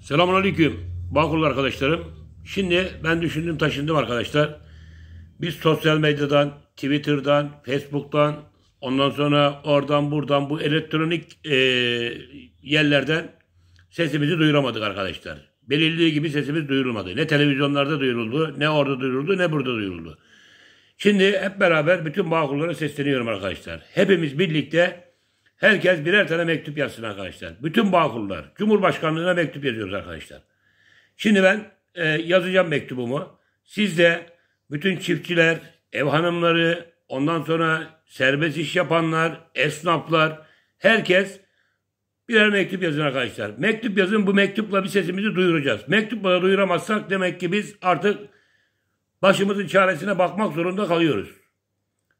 Selamun Aleyküm. Bağkurlu arkadaşlarım. Şimdi ben düşündüm taşındım arkadaşlar. Biz sosyal medyadan, Twitter'dan, Facebook'tan, ondan sonra oradan buradan bu elektronik e, yerlerden sesimizi duyuramadık arkadaşlar. Belirliği gibi sesimiz duyurulmadı. Ne televizyonlarda duyuruldu, ne orada duyuruldu, ne burada duyuruldu. Şimdi hep beraber bütün Bağkurlara sesleniyorum arkadaşlar. Hepimiz birlikte Herkes birer tane mektup yazsın arkadaşlar. Bütün bağkurlar. Cumhurbaşkanlığına mektup yazıyoruz arkadaşlar. Şimdi ben e, yazacağım mektubumu. Siz de bütün çiftçiler, ev hanımları, ondan sonra serbest iş yapanlar, esnaflar, herkes birer mektup yazın arkadaşlar. Mektup yazın bu mektupla bir sesimizi duyuracağız. Mektupla duyuramazsak demek ki biz artık başımızın çaresine bakmak zorunda kalıyoruz.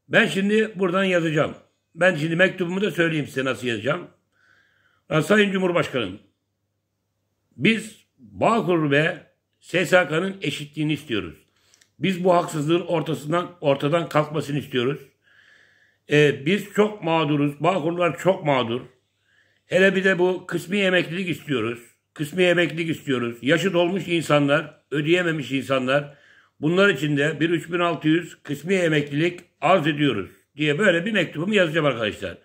Ben şimdi buradan yazacağım. Ben şimdi mektubumu da söyleyeyim size nasıl yazacağım. Ya Sayın Cumhurbaşkanım, biz Bağkur ve SSK'nın eşitliğini istiyoruz. Biz bu haksızlığın ortasından ortadan kalkmasını istiyoruz. Ee, biz çok mağduruz. Bağkurlar çok mağdur. Hele bir de bu kısmi emeklilik istiyoruz. Kısmi emeklilik istiyoruz. Yaşı dolmuş insanlar, ödeyememiş insanlar. Bunlar için de bir 3600 kısmi emeklilik arz ediyoruz diye böyle bir mektubumu yazacağım arkadaşlar.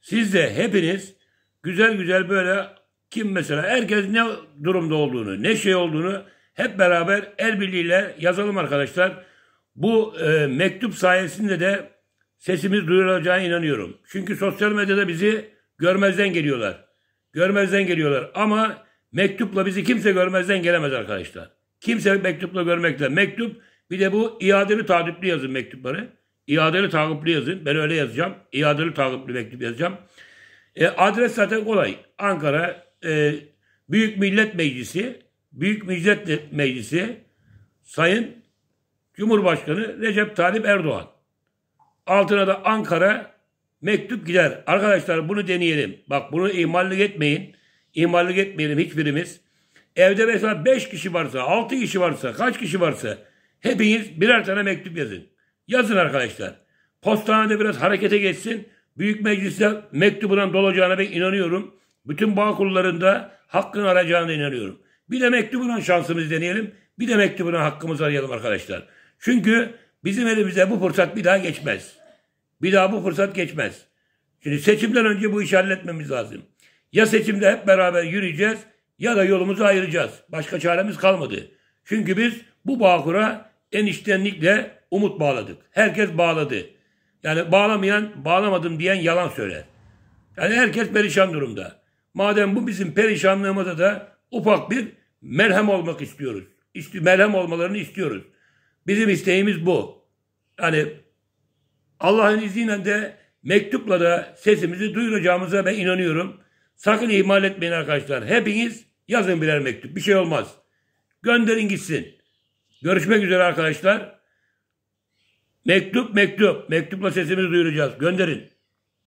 Siz de hepiniz güzel güzel böyle kim mesela herkes ne durumda olduğunu, ne şey olduğunu hep beraber el birliğiyle yazalım arkadaşlar. Bu e, mektup sayesinde de sesimiz duyulacağına inanıyorum. Çünkü sosyal medyada bizi görmezden geliyorlar. Görmezden geliyorlar ama mektupla bizi kimse görmezden gelemez arkadaşlar. Kimse mektupla görmekle. Mektup bir de bu iadeli tadipli yazın mektupları. İadeli takipli yazın. Ben öyle yazacağım. İadeli takipli mektup yazacağım. E, adres zaten kolay. Ankara e, Büyük Millet Meclisi Büyük Millet Meclisi Sayın Cumhurbaşkanı Recep Tayyip Erdoğan. Altına da Ankara mektup gider. Arkadaşlar bunu deneyelim. Bak bunu ihmallik etmeyin. İhmallik etmeyelim hiçbirimiz. Evde mesela 5 kişi varsa, 6 kişi varsa, kaç kişi varsa hepiniz birer tane mektup yazın. Yazın arkadaşlar. Postanede biraz harekete geçsin. Büyük mecliste mektubundan dolacağına ben inanıyorum. Bütün bağ kullarında hakkını arayacağına inanıyorum. Bir de mektubundan şansımızı deneyelim. Bir de mektubundan hakkımızı arayalım arkadaşlar. Çünkü bizim elimize bu fırsat bir daha geçmez. Bir daha bu fırsat geçmez. Şimdi seçimden önce bu işi halletmemiz lazım. Ya seçimde hep beraber yürüyeceğiz ya da yolumuzu ayıracağız. Başka çaremiz kalmadı. Çünkü biz bu Bağkur'a eniştenlikle umut bağladık. Herkes bağladı. Yani bağlamayan, bağlamadım diyen yalan söyler. Yani herkes perişan durumda. Madem bu bizim perişanlığımıza da ufak bir merhem olmak istiyoruz. İşte merhem olmalarını istiyoruz. Bizim isteğimiz bu. Yani Allah'ın izniyle de mektupla da sesimizi duyuracağımıza ben inanıyorum. Sakın ihmal etmeyin arkadaşlar. Hepiniz yazın birer mektup. Bir şey olmaz. Gönderin gitsin. Görüşmek üzere arkadaşlar. Mektup mektup. Mektupla sesimizi duyuracağız. Gönderin.